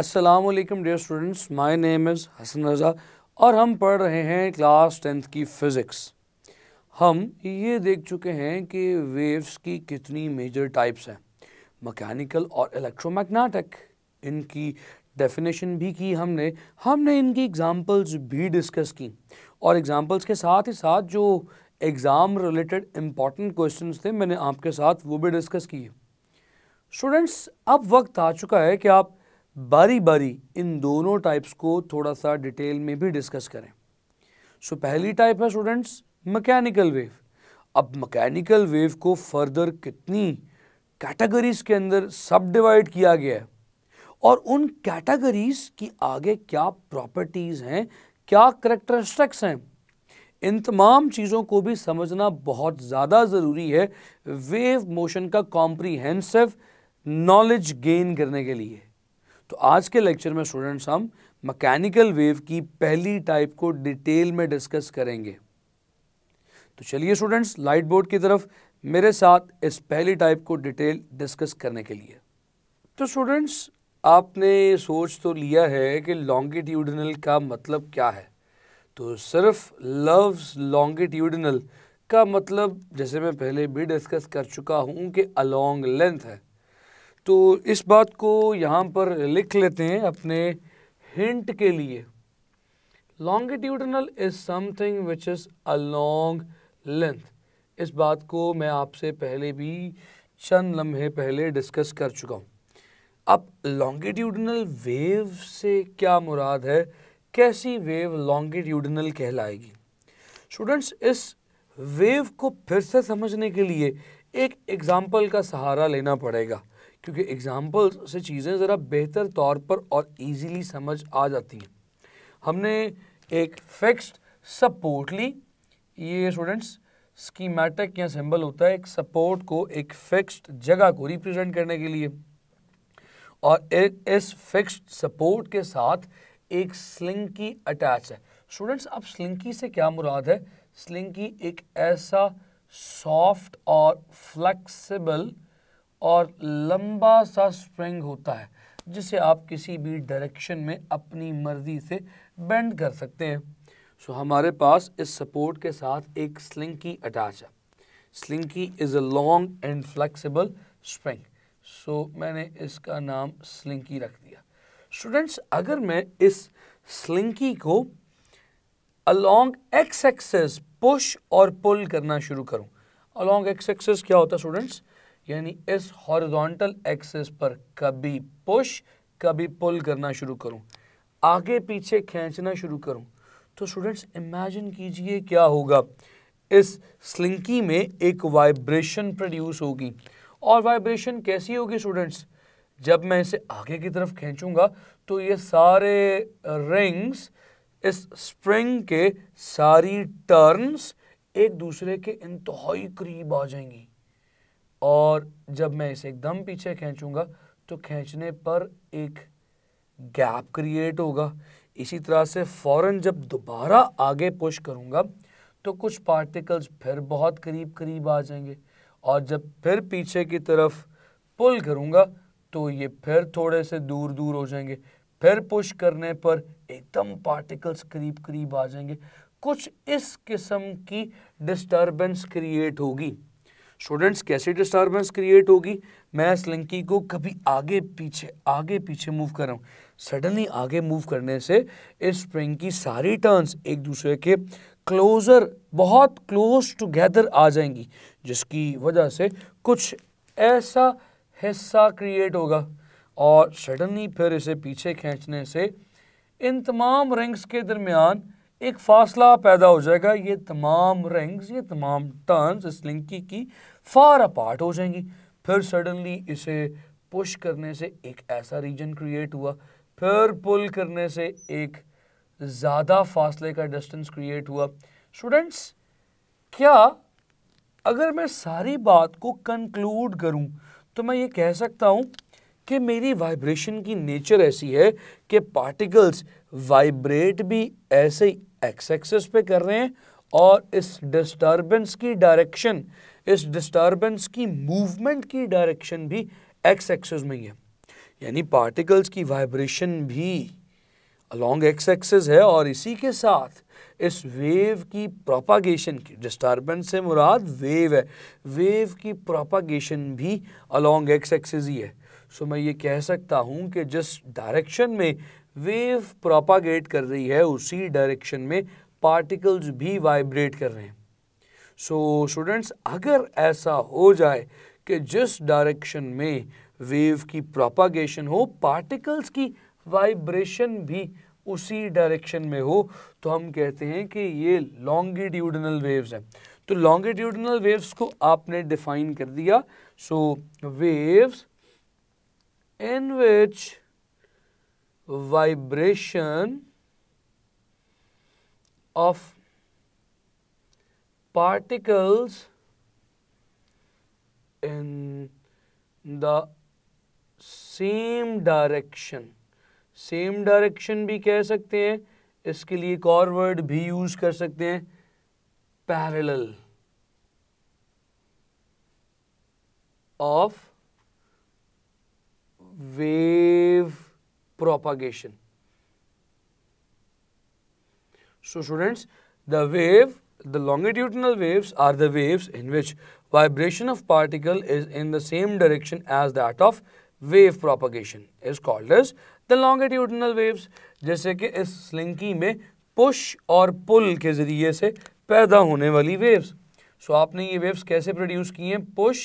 Aslam dear students my name is Hassan Raza और हम पढ़ रहे हैं क्लास टेंथ की फ़िज़िक्स हम ये देख चुके हैं कि वेव्स की कितनी मेजर टाइप्स हैं मकैनिकल और इलेक्ट्रोमैग्नेटिक इनकी डेफिनेशन भी की हमने हमने इनकी एग्ज़ाम्पल्स भी डिस्कस की और एग्ज़ाम्पल्स के साथ ही साथ जो एग्ज़ाम रिलेटेड इम्पॉर्टेंट क्वेश्चन थे मैंने आपके साथ वो भी डिस्कस किए स्टूडेंट्स अब वक्त आ चुका है कि आप बारी बारी इन दोनों टाइप्स को थोड़ा सा डिटेल में भी डिस्कस करें सो so, पहली टाइप है स्टूडेंट्स मैकेनिकल वेव अब मैकेनिकल वेव को फर्दर कितनी कैटेगरीज के अंदर सब डिवाइड किया गया है और उन कैटेगरीज की आगे क्या प्रॉपर्टीज़ हैं क्या करेक्टरिस्टिक्स हैं इन तमाम चीज़ों को भी समझना बहुत ज़्यादा ज़रूरी है वेव मोशन का कॉम्प्रीहेंसिव नॉलेज गेन करने के लिए तो आज के लेक्चर में स्टूडेंट्स हम मैकेनिकल वेव की पहली टाइप को डिटेल में डिस्कस करेंगे तो चलिए स्टूडेंट्स लाइट बोर्ड की तरफ मेरे साथ इस पहली टाइप को डिटेल डिस्कस करने के लिए तो स्टूडेंट्स आपने सोच तो लिया है कि लॉन्गिट्यूडनल का मतलब क्या है तो सिर्फ लव्स लॉन्गिट्यूडनल का मतलब जैसे मैं पहले भी डिस्कस कर चुका हूँ कि अलोंग लेंथ है तो इस बात को यहाँ पर लिख लेते हैं अपने हिंट के लिए longitudinal is something which is a long length इस बात को मैं आपसे पहले भी चंद लम्हे पहले डिस्कस कर चुका हूँ अब लॉन्गिट्यूडनल वेव से क्या मुराद है कैसी वेव लॉन्गिट्यूडनल कहलाएगी स्टूडेंट्स इस वेव को फिर से समझने के लिए एक एग्ज़ाम्पल का सहारा लेना पड़ेगा क्योंकि एग्ज़ाम्पल्स से चीज़ें ज़रा बेहतर तौर पर और इजीली समझ आ जाती हैं हमने एक फिक्स्ड सपोर्ट ली ये स्टूडेंट्स स्कीमेटिक या सिंबल होता है एक सपोर्ट को एक फिक्स्ड जगह को रिप्रेजेंट करने के लिए और एक इस फिक्स्ड सपोर्ट के साथ एक स्लिंकी अटैच है स्टूडेंट्स अब स्लिंकी से क्या मुराद है स्लिंकी एक ऐसा सॉफ्ट और फ्लेक्सिबल और लंबा सा स्प्रिंग होता है जिसे आप किसी भी डायरेक्शन में अपनी मर्जी से बेंड कर सकते हैं सो so, हमारे पास इस सपोर्ट के साथ एक स्लिंकी अटैच है slinky is a long and flexible spring so मैंने इसका नाम स्लिंकी रख दिया स्टूडेंट्स अगर मैं इस स्लिंकी को अलॉन्ग एक्स एक्सेस पुश और पुल करना शुरू करूं अलॉन्ग एक्स एक्सेस क्या होता है स्टूडेंट्स यानी इस हॉरिजॉन्टल एक्सेस पर कभी पुश कभी पुल करना शुरू करूं आगे पीछे खींचना शुरू करूं तो स्टूडेंट्स इमेजिन कीजिए क्या होगा इस स्लिंकी में एक वाइब्रेशन प्रोड्यूस होगी और वाइब्रेशन कैसी होगी स्टूडेंट्स जब मैं इसे आगे की तरफ खींचूंगा तो ये सारे रिंग्स इस स्प्रिंग के सारी टर्न्स एक दूसरे के इंतहाई करीब आ जाएंगी और जब मैं इसे एकदम पीछे खींचूँगा तो खींचने पर एक गैप क्रिएट होगा इसी तरह से फ़ौरन जब दोबारा आगे पुश करूँगा तो कुछ पार्टिकल्स फिर बहुत करीब करीब आ जाएंगे और जब फिर पीछे की तरफ पुल करूँगा तो ये फिर थोड़े से दूर दूर हो जाएंगे फिर पुश करने पर एकदम पार्टिकल्स करीब करीब आ जाएंगे कुछ इस किस्म की डिस्टरबेंस क्रिएट होगी स्टूडेंट्स कैसे डिस्टर्बेंस क्रिएट होगी मैं इस को कभी आगे पीछे आगे पीछे मूव कर रहा हूँ सडनली आगे मूव करने से इस स्प्रिंग की सारी टर्न्स एक दूसरे के क्लोज़र बहुत क्लोज टुगेदर आ जाएंगी जिसकी वजह से कुछ ऐसा हिस्सा क्रिएट होगा और सडनली फिर इसे पीछे खींचने से इन तमाम रिंग्स के दरमियान एक फासला पैदा हो जाएगा ये तमाम रिंग्स ये तमाम टर्न्स इस लिंकी की फार अपार्ट हो जाएंगी फिर सडनली इसे पुश करने से एक ऐसा रीजन क्रिएट हुआ फिर पुल करने से एक ज़्यादा फासले का डिस्टेंस क्रिएट हुआ स्टूडेंट्स क्या अगर मैं सारी बात को कंक्लूड करूं तो मैं ये कह सकता हूं कि मेरी वाइब्रेशन की नेचर ऐसी है कि पार्टिकल्स वाइब्रेट भी ऐसे ही एक्स एक्सेस पे कर रहे हैं और इस डिस्टर्बेंस की डायरेक्शन इस डिस्टर्बेंस की मूवमेंट की डायरेक्शन भी एक्स एक्सेस में ही है यानी पार्टिकल्स की वाइब्रेशन भी अलॉन्ग एक्स एक्सेस है और इसी के साथ इस वेव की प्रोपागेशन की डिस्टर्बेंस से मुराद वेव है वेव की प्रोपागेशन भी अलॉन्ग एक्स एक्सेस ही है सो मैं ये कह सकता हूँ कि जिस डायरेक्शन में वेव प्रोपागेट कर रही है उसी डायरेक्शन में पार्टिकल्स भी वाइब्रेट कर रहे हैं सो so, स्टूडेंट्स अगर ऐसा हो जाए कि जिस डायरेक्शन में वेव की प्रोपागेशन हो पार्टिकल्स की वाइब्रेशन भी उसी डायरेक्शन में हो तो हम कहते हैं कि ये लॉन्गिट्यूडनल वेव्स हैं तो लॉन्गिट्यूडनल वेव्स को आपने डिफाइन कर दिया so waves in which vibration of particles in the same direction same direction भी कह सकते हैं इसके लिए एक और वर्ड भी यूज कर सकते हैं parallel of wave propagation so students the wave the longitudinal waves are the waves in which vibration of particle is in the same direction as that of wave propagation is called as the longitudinal waves जैसे कि इस slinky में push और पुल के ज़रिए से पैदा होने वाली वेव्स सो so, आपने ये वेव्स कैसे प्रोड्यूस की हैं पुश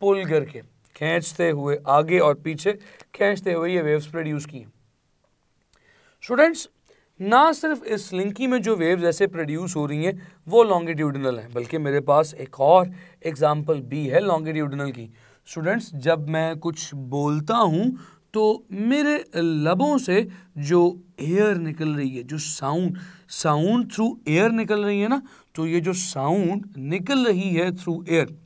पुल करके खींचते हुए आगे और पीछे खींचते हुए ये वेव्स प्रोड्यूस की हैं स्टूडेंट्स ना सिर्फ इस स्लिंकी में जो वेव्स ऐसे प्रोड्यूस हो रही हैं वो लॉन्गिट्यूडनल हैं बल्कि मेरे पास एक और एग्जांपल भी है लॉन्गिट्यूडनल की स्टूडेंट्स जब मैं कुछ बोलता हूँ तो मेरे लबों से जो एयर निकल रही है जो साउंड साउंड थ्रू एयर निकल रही है ना तो ये जो साउंड निकल रही है थ्रू एयर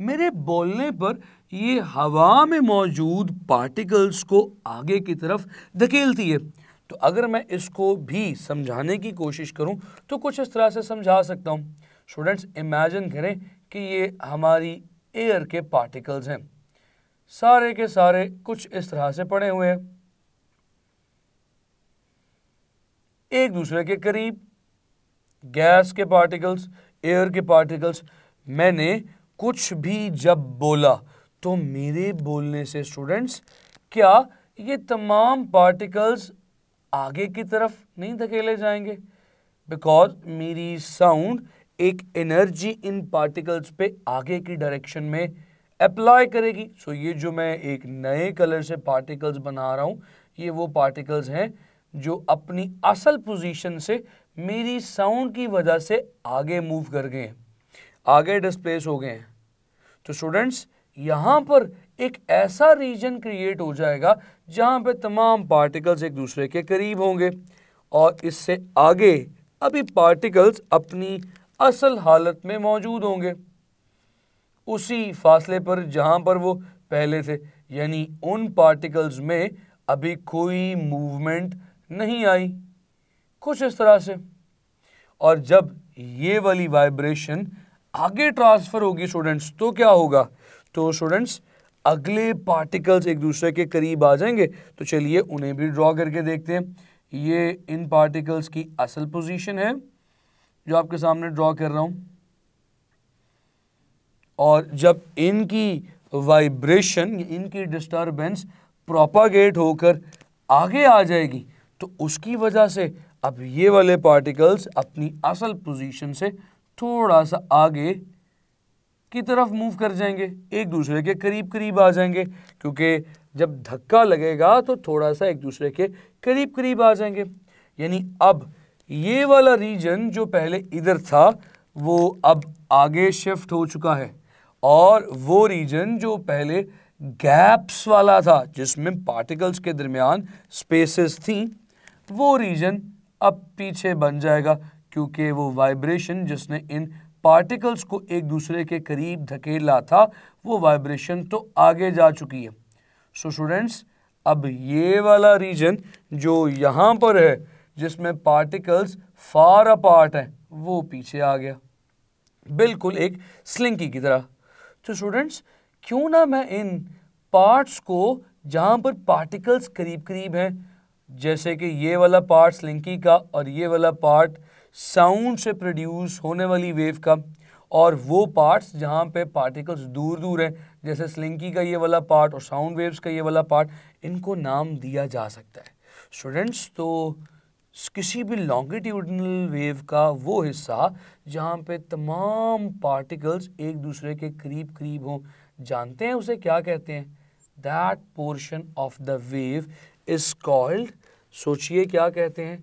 मेरे बोलने पर ये हवा में मौजूद पार्टिकल्स को आगे की तरफ धकेलती है तो अगर मैं इसको भी समझाने की कोशिश करूँ तो कुछ इस तरह से समझा सकता हूँ स्टूडेंट्स इमेजिन करें कि ये हमारी एयर के पार्टिकल्स हैं सारे के सारे कुछ इस तरह से पड़े हुए हैं एक दूसरे के करीब गैस के पार्टिकल्स एयर के पार्टिकल्स मैंने कुछ भी जब बोला तो मेरे बोलने से स्टूडेंट्स क्या ये तमाम पार्टिकल्स आगे की तरफ नहीं धकेले जाएंगे बिकॉज मेरी साउंड एक एनर्जी इन पार्टिकल्स पे आगे की डायरेक्शन में अप्लाई करेगी सो so ये जो मैं एक नए कलर से पार्टिकल्स बना रहा हूँ ये वो पार्टिकल्स हैं जो अपनी असल पोजीशन से मेरी साउंड की वजह से आगे मूव कर गए हैं आगे डिस्प्लेस हो गए हैं तो स्टूडेंट्स यहाँ पर एक ऐसा रीजन क्रिएट हो जाएगा जहाँ पे तमाम पार्टिकल्स एक दूसरे के करीब होंगे और इससे आगे अभी पार्टिकल्स अपनी असल हालत में मौजूद होंगे उसी फासले पर जहाँ पर वो पहले थे यानी उन पार्टिकल्स में अभी कोई मूवमेंट नहीं आई कुछ इस तरह से और जब ये वाली वाइब्रेशन आगे ट्रांसफ़र होगी स्टूडेंट्स तो क्या होगा तो स्टूडेंट्स अगले पार्टिकल्स एक दूसरे के करीब आ जाएंगे तो चलिए उन्हें भी ड्रॉ करके देखते हैं ये इन पार्टिकल्स की असल पोजीशन है जो आपके सामने ड्रॉ कर रहा हूँ और जब इनकी वाइब्रेशन इनकी डिस्टर्बेंस प्रोपागेट होकर आगे आ जाएगी तो उसकी वजह से अब ये वाले पार्टिकल्स अपनी असल पोजीशन से थोड़ा सा आगे की तरफ मूव कर जाएंगे एक दूसरे के करीब करीब आ जाएंगे क्योंकि जब धक्का लगेगा तो थोड़ा सा एक दूसरे के करीब करीब आ जाएंगे यानी अब ये वाला रीजन जो पहले इधर था वो अब आगे शिफ्ट हो चुका है और वो रीजन जो पहले गैप्स वाला था जिसमें पार्टिकल्स के दरमियान स्पेसेस थी वो रीजन अब पीछे बन जाएगा क्योंकि वो वाइब्रेशन जिसने इन पार्टिकल्स को एक दूसरे के करीब धकेला था वो वाइब्रेशन तो आगे जा चुकी है सो so स्टूडेंट्स अब ये वाला रीजन जो यहाँ पर है जिसमें पार्टिकल्स फार अपार्ट हैं वो पीछे आ गया बिल्कुल एक स्लिंकी की तरह तो स्टूडेंट्स क्यों ना मैं इन पार्ट्स को जहाँ पर पार्टिकल्स करीब करीब हैं जैसे कि ये वाला पार्ट स्लिंकी का और ये वाला पार्ट साउंड से प्रोड्यूस होने वाली वेव का और वो पार्ट्स जहाँ पे पार्टिकल्स दूर दूर हैं जैसे स्लिंकी का ये वाला पार्ट और साउंड वेव्स का ये वाला पार्ट इनको नाम दिया जा सकता है स्टूडेंट्स तो किसी भी लॉन्गिट्यूडनल वेव का वो हिस्सा जहाँ पे तमाम पार्टिकल्स एक दूसरे के करीब करीब हों जानते हैं उसे क्या कहते हैं that portion of the wave is called सोचिए क्या कहते हैं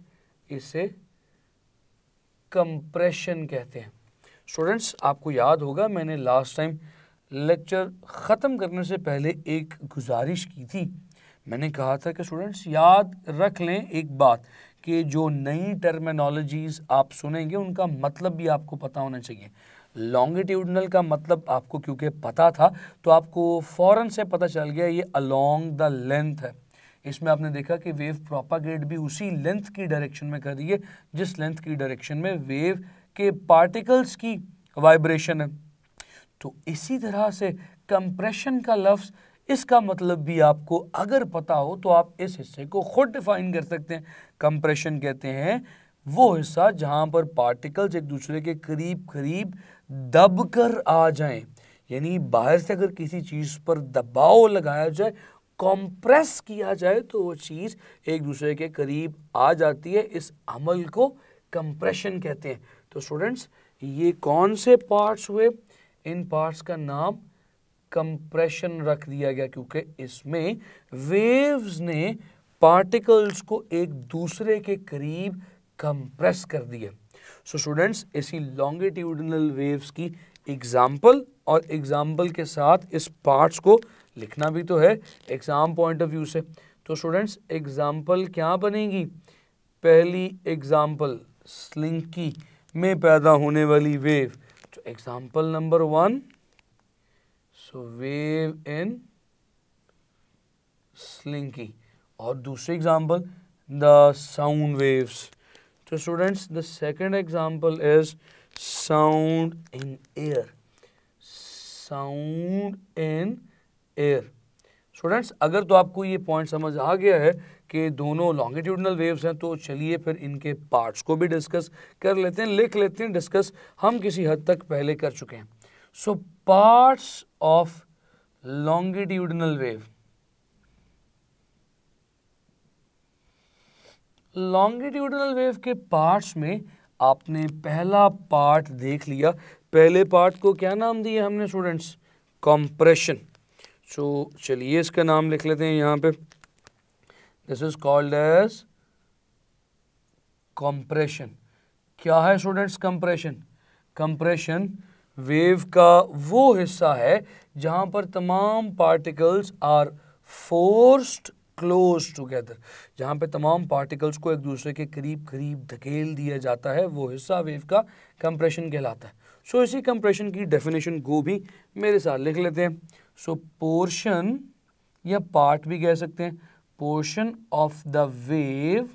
इसे कंप्रेशन कहते हैं स्टूडेंट्स आपको याद होगा मैंने लास्ट टाइम लेक्चर ख़त्म करने से पहले एक गुजारिश की थी मैंने कहा था कि स्टूडेंट्स याद रख लें एक बात कि जो नई टर्मिनोलॉजीज़ आप सुनेंगे उनका मतलब भी आपको पता होना चाहिए लॉन्गिट्यूडनल का मतलब आपको क्योंकि पता था तो आपको फ़ौर से पता चल गया ये अलोंग द लेंथ है इसमें आपने देखा कि वेव प्रोपागेट भी उसी लेंथ की डायरेक्शन में कर रही है जिस लेंथ की डायरेक्शन में वेव के पार्टिकल्स की वाइब्रेशन है तो इसी तरह से कंप्रेशन का लफ्स इसका मतलब भी आपको अगर पता हो तो आप इस हिस्से को खुद डिफाइन कर सकते हैं कंप्रेशन कहते हैं वो हिस्सा जहाँ पर पार्टिकल्स एक दूसरे के करीब करीब दब कर आ जाएं यानी बाहर से अगर किसी चीज़ पर दबाव लगाया जाए कॉम्प्रेस किया जाए तो वो चीज़ एक दूसरे के करीब आ जाती है इस अमल को कंप्रेशन कहते हैं तो स्टूडेंट्स ये कौन से पार्ट्स हुए इन पार्ट्स का नाम कंप्रेशन रख दिया गया क्योंकि इसमें वेव्स ने पार्टिकल्स को एक दूसरे के करीब कंप्रेस कर दिया सो स्टूडेंट्स इसी लॉन्गिट्यूडनल वेव्स की एग्जाम्पल और एग्जाम्पल के साथ इस पार्ट्स को लिखना भी तो है एग्ज़ाम पॉइंट ऑफ व्यू से तो स्टूडेंट्स एग्ज़ाम्पल क्या बनेगी पहली एग्ज़ाम्पल स्लिंकी में पैदा होने वाली वेव तो example number one so wave in slinky और दूसरी एग्ज़ाम्पल द साउंड वेव्स तो students the second example is sound in air sound in air students अगर तो आपको ये पॉइंट समझ आ गया है कि दोनों लॉन्गिट्यूडनल वेव्स हैं तो चलिए फिर इनके पार्ट्स को भी डिस्कस कर लेते हैं लिख लेते हैं डिस्कस हम किसी हद तक पहले कर चुके हैं so parts of longitudinal wave longitudinal wave के पार्ट्स में आपने पहला पार्ट देख लिया पहले पार्ट को क्या नाम दिया हमने स्टूडेंट्स कंप्रेशन सो तो चलिए इसका नाम लिख लेते हैं यहाँ पे this is called as compression क्या है स्टूडेंट्स कंप्रेशन कंप्रेशन वेव का वो हिस्सा है जहाँ पर तमाम particles are forced close together जहाँ पे तमाम पार्टिकल्स को एक दूसरे के करीब करीब धकेल दिया जाता है वो हिस्सा वेव का कंप्रेशन कहलाता है सो so, इसी कंप्रेशन की डेफिनेशन को भी मेरे साथ लिख लेते हैं सो पोर्शन या पार्ट भी कह सकते हैं portion of the wave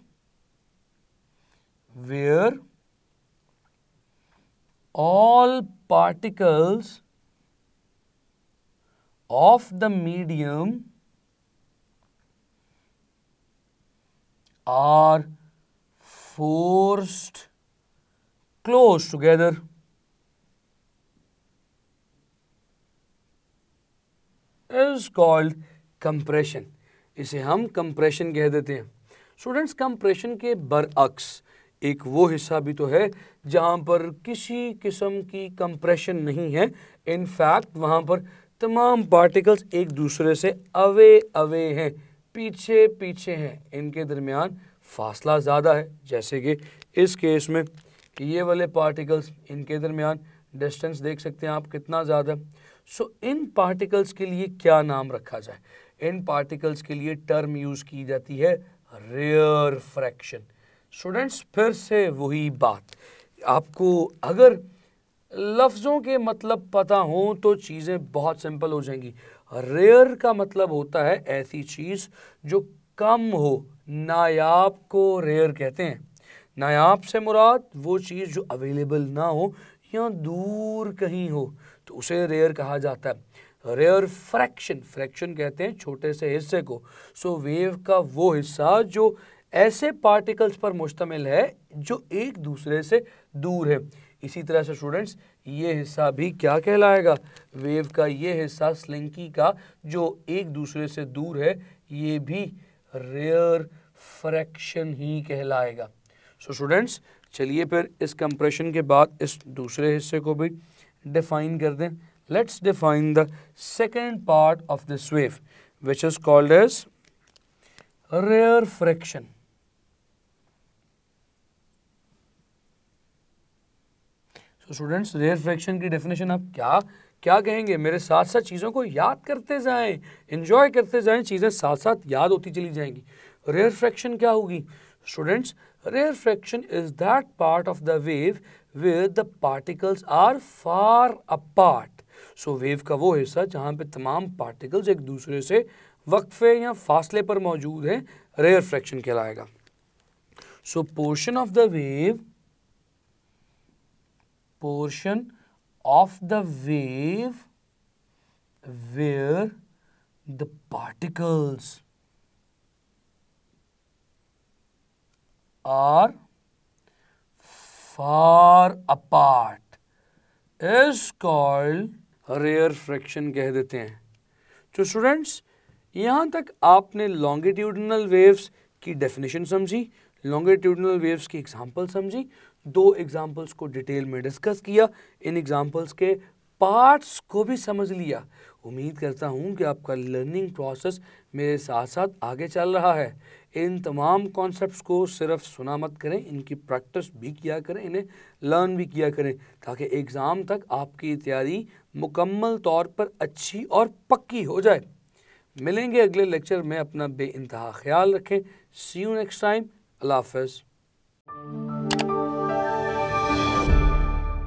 where all particles of the medium are forced close together is called compression इसे हम कंप्रेशन कह देते हैं स्टूडेंट्स कंप्रेशन के बरअक्स एक वो हिस्सा भी तो है जहाँ पर किसी किस्म की कंप्रेशन नहीं है इनफैक्ट वहां पर तमाम पार्टिकल्स एक दूसरे से अवे अवे हैं पीछे पीछे हैं इनके दरमियान फासला ज़्यादा है जैसे कि इस केस में ये वाले पार्टिकल्स इनके दरमियान डिस्टेंस देख सकते हैं आप कितना ज़्यादा सो so, इन पार्टिकल्स के लिए क्या नाम रखा जाए इन पार्टिकल्स के लिए टर्म यूज़ की जाती है रेयर फ्रैक्शन स्टूडेंट्स फिर से वही बात आपको अगर लफ्ज़ों के मतलब पता हों तो चीज़ें बहुत सिंपल हो जाएंगी रेयर का मतलब होता है ऐसी चीज़ जो कम हो नायाब को रेयर कहते हैं नायाब से मुराद वो चीज़ जो अवेलेबल ना हो या दूर कहीं हो तो उसे रेयर कहा जाता है रेयर फ्रैक्शन फ्रैक्शन कहते हैं छोटे से हिस्से को सो वेव का वो हिस्सा जो ऐसे पार्टिकल्स पर मुश्तमिल है जो एक दूसरे से दूर है इसी तरह से स्टूडेंट्स ये हिस्सा भी क्या कहलाएगा वेव का ये हिस्सा स्लिंकी का जो एक दूसरे से दूर है ये भी रेयर फ्रैक्शन ही कहलाएगा सो स्टूडेंट्स चलिए फिर इस कंप्रेशन के बाद इस दूसरे हिस्से को भी डिफाइन कर दें let's define the second part of this wave which is called as rarefaction तो स्टूडेंट्स रेयर फ्रैक्शन की डेफिनेशन आप क्या क्या कहेंगे मेरे साथ साथ चीज़ों को याद करते जाएं इन्जॉय करते जाएं चीज़ें साथ साथ याद होती चली जाएंगी रेयर फ्रैक्शन क्या होगी students rarefaction is that part of the wave where the particles are far apart so wave का वो हिस्सा जहाँ पे तमाम पार्टिकल्स एक दूसरे से वक्फे या फासले पर मौजूद हैं रेयर फ्रैक्शन कहलाएगा so portion of the wave portion of the wave where the particles are far apart is called rarefaction कह देते हैं तो स्टूडेंट्स यहाँ तक आपने लॉन्गिट्यूडनल वेव्स की डेफिनेशन समझी लॉन्गिट्यूडनल वेव्स की एग्जांपल समझी दो एग्जाम्पल्स को डिटेल में डिस्कस किया इन एग्जाम्पल्स के पार्ट्स को भी समझ लिया उम्मीद करता हूँ कि आपका लर्निंग प्रोसेस मेरे साथ साथ आगे चल रहा है इन तमाम कॉन्सेप्ट्स को सिर्फ सुना मत करें इनकी प्रैक्टिस भी किया करें इन्हें लर्न भी किया करें ताकि एग्ज़ाम तक आपकी तैयारी मुकम्मल तौर पर अच्छी और पक्की हो जाए मिलेंगे अगले लेक्चर में अपना बे ख्याल रखें सी यू नेक्स्ट टाइम अल्लाह हाफ